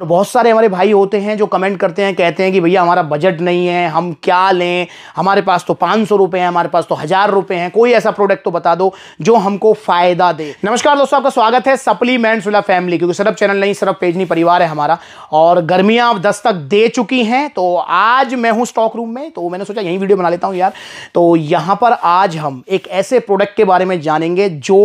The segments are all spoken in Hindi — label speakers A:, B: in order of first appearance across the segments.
A: और बहुत सारे हमारे भाई होते हैं जो कमेंट करते हैं कहते हैं कि भैया हमारा बजट नहीं है हम क्या लें हमारे पास तो पाँच सौ रुपये हैं हमारे पास तो हज़ार रुपये हैं कोई ऐसा प्रोडक्ट तो बता दो जो हमको फ़ायदा दे नमस्कार दोस्तों आपका स्वागत है सप्लीमेंट्स विला फैमिली क्योंकि सिर्फ चैनल नहीं सिर्फ पेजनी परिवार है हमारा और गर्मियाँ अब दस्तक दे चुकी हैं तो आज मैं हूँ स्टॉक रूम में तो मैंने सोचा यहीं वीडियो बना लेता हूँ यार तो यहाँ पर आज हम एक ऐसे प्रोडक्ट के बारे में जानेंगे जो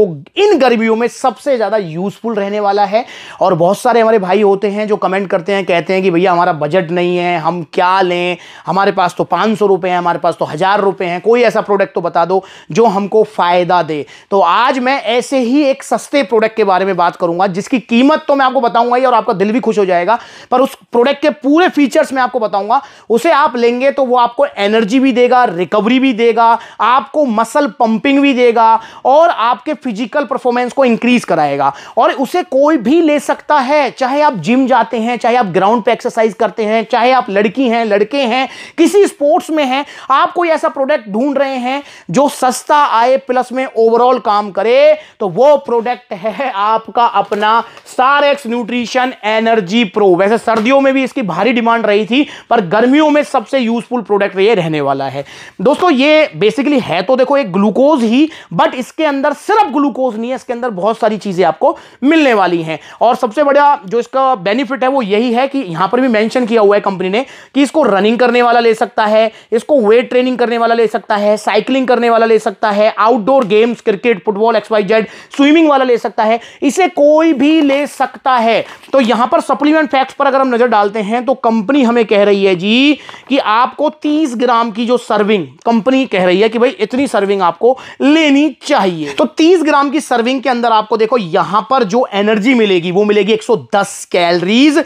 A: इन गर्मियों में सबसे ज़्यादा यूज़फुल रहने वाला है और बहुत सारे हमारे भाई होते हैं जो कमेंट करते हैं कहते हैं कि भैया हमारा बजट नहीं है हम क्या लें हमारे पास तो पाँच सौ रुपये हैं हमारे पास तो हज़ार रुपये हैं कोई ऐसा प्रोडक्ट तो बता दो जो हमको फ़ायदा दे तो आज मैं ऐसे ही एक सस्ते प्रोडक्ट के बारे में बात करूंगा जिसकी कीमत तो मैं आपको बताऊंगा ही और आपका दिल भी खुश हो जाएगा पर उस प्रोडक्ट के पूरे फीचर्स मैं आपको बताऊंगा उसे आप लेंगे तो वो आपको एनर्जी भी देगा रिकवरी भी देगा आपको मसल पंपिंग भी देगा और आपके फिजिकल परफॉर्मेंस को इंक्रीज कराएगा और उसे कोई भी ले सकता है चाहे आप जिम जाते जाते हैं चाहे आप ग्राउंड पे एक्सरसाइज करते हैं चाहे आप लड़की हैं लड़के हैं किसी स्पोर्ट्स में हैं आप कोई ऐसा प्रोडक्ट ढूंढ रहे हैं जो सस्ता आए प्लस में ओवरऑल काम करे तो वो प्रोडक्ट है आपका अपना star X nutrition energy pro वैसे सर्दियों में भी इसकी भारी डिमांड रही थी पर गर्मियों में सबसे यूजफुल प्रोडक्ट ये रहने वाला है दोस्तों ये बेसिकली है तो देखो एक ग्लूकोज ही बट इसके अंदर सिर्फ ग्लूकोज नहीं है इसके अंदर बहुत सारी चीजें आपको मिलने वाली हैं और सबसे बड़ा जो इसका बेनिफिट बेनिफिट है वो यही है कि यहाँ पर भी मेंशन किया हुआ है कंपनी ने कि इसको रनिंग करने वाला ले सकता है इसको वेट ट्रेनिंग करने वाला ले सकता है साइकिलिंग करने वाला ले सकता है outdoor games cricket football X Y Z swimming वाला ले सकता है इसे कोई भी ले सकता है तो यहाँ पर सप्लीमेंट फैक्ट्स पर अगर हम नजर डालते हैं तो कंपनी हमें कह रही है जी कि आपको तीस ग्राम की जो सर्विंग कंपनी कह रही है कि भाई इतनी सर्विंग आपको लेनी चाहिए तो तीस ग्राम की सर्विंग के अंदर आपको देखो यहां पर जो एनर्जी मिलेगी वो मिलेगी 110 कैलोरी सीरीज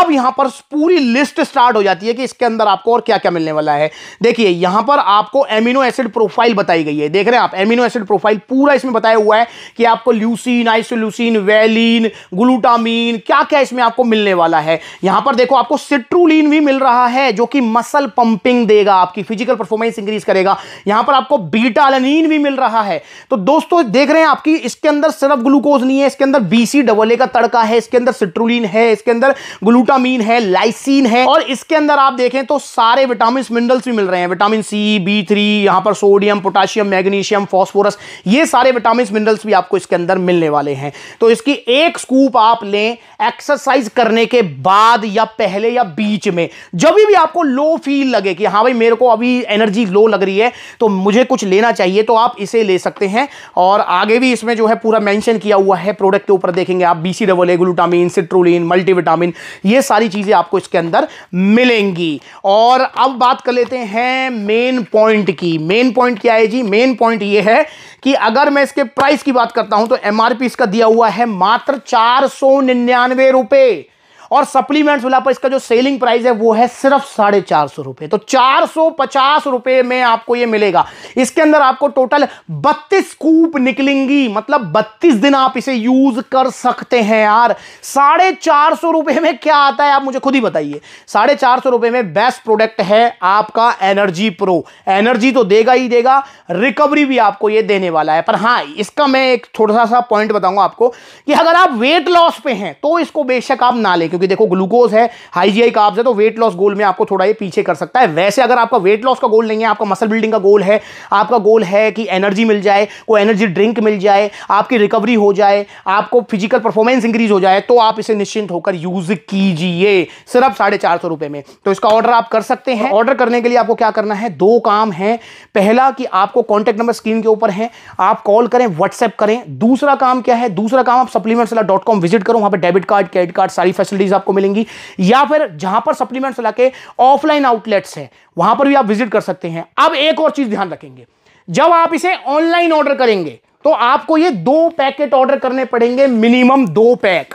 A: अब यहां पर पूरी लिस्ट स्टार्ट हो जाती है कि इसके अंदर आपको और क्या क्या मिलने वाला है देखिए यहां पर आपको एमिनो एसिड प्रोफाइल बताई गई है देख रहे हैं आप एमिनो एसिड प्रोफाइल पूरा इसमें बताया हुआ है कि आपको ल्यूसिन आइसोल्यूसिन वेलिन ग्लूटामीन क्या क्या इसमें आपको मिलने वाला है यहां पर देखो आपको सिट्रूलिन भी मिल रहा है जो कि मसल पंपिंग देगा आपकी फिजिकल परफॉर्मेंस इंक्रीज करेगा यहां पर आपको बीटा एलनीन भी मिल रहा है तो दोस्तों देख रहे हैं आपकी इसके अंदर सिर्फ ग्लूकोज नहीं है इसके अंदर बीसी डबल ए का तड़का है इसके अंदर सिट्रूलिन है इसके अंदर अंदर ग्लूटामीन है लाइसिन है और इसके अंदर आप देखें तो सारे विटामिन मिनरल्स भी मिल रहे हैं विटामिन सी बी थ्री यहां पर सोडियम पोटासियम मैग्नीशियम फॉस्फोरस ये सारे विटामिन मिनरल्स भी आपको इसके अंदर मिलने वाले हैं तो इसकी एक स्कूप आप लें एक्सरसाइज करने के बाद या पहले या बीच में जब भी आपको लो फील लगे कि हाँ भाई मेरे को अभी एनर्जी लो लग रही है तो मुझे कुछ लेना चाहिए तो आप इसे ले सकते हैं और आगे भी इसमें जो है पूरा मेंशन किया हुआ है प्रोडक्ट के ऊपर देखेंगे आप B C double A glutamine citrulline multivitamin vitamin ये सारी चीज़ें आपको इसके अंदर मिलेंगी और अब बात कर लेते हैं मेन पॉइंट की मेन पॉइंट क्या है जी मेन पॉइंट ये है कि अगर मैं इसके प्राइस की बात करता हूं तो एमआरपी इसका दिया हुआ है मात्र चार सौ निन्यानवे रुपए और सप्लीमेंट्स पर इसका जो सेलिंग प्राइस है वो है सिर्फ साढ़े चार सौ रुपए तो चार सौ पचास रुपए में आपको ये मिलेगा इसके अंदर आपको टोटल बत्तीस कूप निकलेंगी मतलब बत्तीस दिन आप इसे यूज कर सकते हैं यार साढ़े चार सौ रुपए में क्या आता है आप मुझे खुद ही बताइए साढ़े चार सौ रुपए में बेस्ट प्रोडक्ट है आपका एनर्जी प्रो एनर्जी तो देगा ही देगा रिकवरी भी आपको यह देने वाला है पर हाँ इसका मैं एक थोड़ा सा पॉइंट बताऊंगा आपको कि अगर आप वेट लॉस पे हैं तो इसको बेशक आप ना लेकर क्योंकि देखो ग्लूकोज है हाई जी काब्स है तो वेट लॉस गोल में आपको थोड़ा ये पीछे कर सकता है वैसे अगर आपका वेट लॉस का गोल नहीं है आपका मसल बिल्डिंग का गोल है आपका गोल है कि एनर्जी मिल जाए कोई एनर्जी ड्रिंक मिल जाए आपकी रिकवरी हो जाए आपको फिजिकल परफॉर्मेंस इंक्रीज हो जाए तो आप इसे निश्चिंत होकर यूज कीजिए सिर्फ साढ़े चार सौ रुपए में तो इसका ऑर्डर आप कर सकते हैं ऑर्डर करने के लिए आपको क्या करना है दो काम है पहला कि आपको कॉन्टेक्ट नंबर स्क्रीन के ऊपर है आप कॉल करें व्हाट्सएप करें दूसरा काम क्या है दूसरा काम आप सप्लीमेंट्स डॉट कॉम विजिट करो वहां पर डेबिट कार्ड क्रेडिट कार्ड सारी फैसिलिटी प्रॉपर्टीज आपको मिलेंगी या फिर जहां पर सप्लीमेंट्स लाके ऑफलाइन आउटलेट्स है वहां पर भी आप विजिट कर सकते हैं अब एक और चीज ध्यान रखेंगे जब आप इसे ऑनलाइन ऑर्डर करेंगे तो आपको ये दो पैकेट ऑर्डर करने पड़ेंगे मिनिमम दो पैक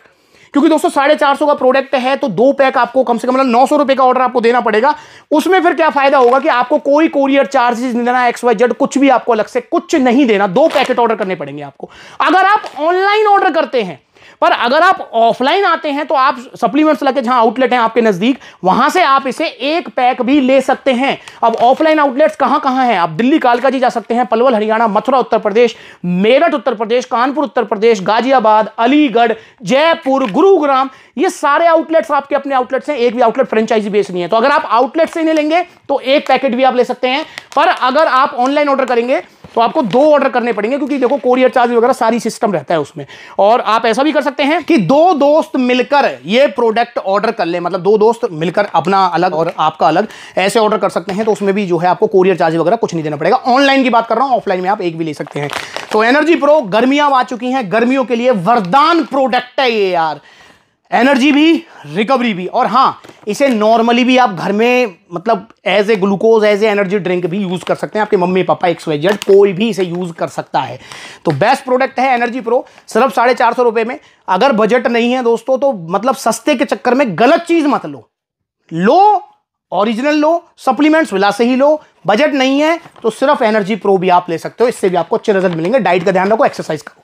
A: क्योंकि दोस्तों साढ़े चार सौ का प्रोडक्ट है तो दो पैक आपको कम से कम मतलब नौ सौ रुपए का ऑर्डर आपको देना पड़ेगा उसमें फिर क्या फायदा होगा कि आपको कोई कोरियर चार्जेस नहीं देना एक्स वाई जेड कुछ भी आपको अलग से कुछ नहीं देना दो पैकेट ऑर्डर करने पड़ेंगे आपको अगर आप ऑनलाइन ऑर्डर करते हैं पर अगर आप ऑफलाइन आते हैं तो आप सप्लीमेंट्स लगे जहां आउटलेट है आपके नजदीक वहां से आप इसे एक पैक भी ले सकते हैं अब ऑफलाइन आउटलेट्स कहां कहां हैं आप दिल्ली कालका जी जा सकते हैं पलवल हरियाणा मथुरा उत्तर प्रदेश मेरठ उत्तर प्रदेश कानपुर उत्तर प्रदेश गाजियाबाद अलीगढ़ जयपुर गुरुग्राम ये सारे आउटलेट्स आपके अपने आउटलेट्स हैं एक भी आउटलेट फ्रेंचाइजी बेस नहीं है तो अगर आप आउटलेट से नहीं लेंगे तो एक पैकेट भी आप ले सकते हैं पर अगर आप ऑनलाइन ऑर्डर करेंगे तो आपको दो ऑर्डर करने पड़ेंगे क्योंकि देखो कोरियर चार्ज वगैरह सारी सिस्टम रहता है उसमें और आप ऐसा भी कर सकते हैं कि दो दोस्त मिलकर ये प्रोडक्ट ऑर्डर कर ले मतलब दो दोस्त मिलकर अपना अलग और आपका अलग ऐसे ऑर्डर कर सकते हैं तो उसमें भी जो है आपको कोरियर चार्ज वगैरह कुछ नहीं देना पड़ेगा ऑनलाइन की बात कर रहा हूँ ऑफलाइन में आप एक भी ले सकते हैं तो एनर्जी प्रो गर्मियां आ चुकी हैं गर्मियों के लिए वरदान प्रोडक्ट है ये यार एनर्जी भी रिकवरी भी और हाँ इसे नॉर्मली भी आप घर में मतलब as a glucose as a energy drink भी यूज़ कर सकते हैं आपके मम्मी पापा एक वाई जेड कोई भी इसे यूज़ कर सकता है तो बेस्ट प्रोडक्ट है एनर्जी प्रो सिर्फ साढ़े चार सौ रुपये में अगर बजट नहीं है दोस्तों तो मतलब सस्ते के चक्कर में गलत चीज़ मत लो लो ओरिजिनल लो सप्लीमेंट्स विला से ही लो बजट नहीं है तो सिर्फ एनर्जी प्रो भी आप ले सकते हो इससे भी आपको अच्छे रिजल्ट मिलेंगे डाइट का ध्यान रखो एक्सरसाइज करो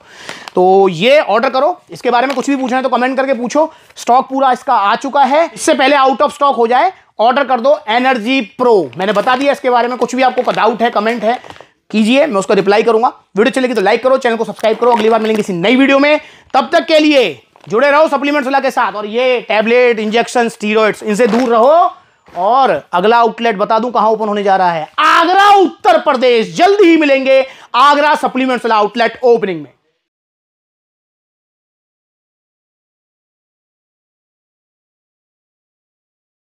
A: तो ये ऑर्डर करो इसके बारे में कुछ भी पूछना है तो कमेंट करके पूछो स्टॉक पूरा इसका आ चुका है इससे पहले आउट ऑफ स्टॉक हो जाए ऑर्डर कर दो एनर्जी प्रो मैंने बता दिया इसके बारे में कुछ भी आपको डाउट है कमेंट है कीजिए मैं उसका रिप्लाई करूंगा वीडियो चलेगी तो लाइक करो चैनल को सब्सक्राइब करो अगली बार मिलेंगे किसी नई वीडियो में तब तक के लिए जुड़े रहो सप्लीमेंट्स वाला के साथ और ये टैबलेट इंजेक्शन स्टीरोइड्स इनसे दूर रहो और अगला आउटलेट बता दूं कहां ओपन होने जा रहा है आगरा उत्तर प्रदेश जल्द ही मिलेंगे आगरा सप्लीमेंट्स वाला आउटलेट ओपनिंग में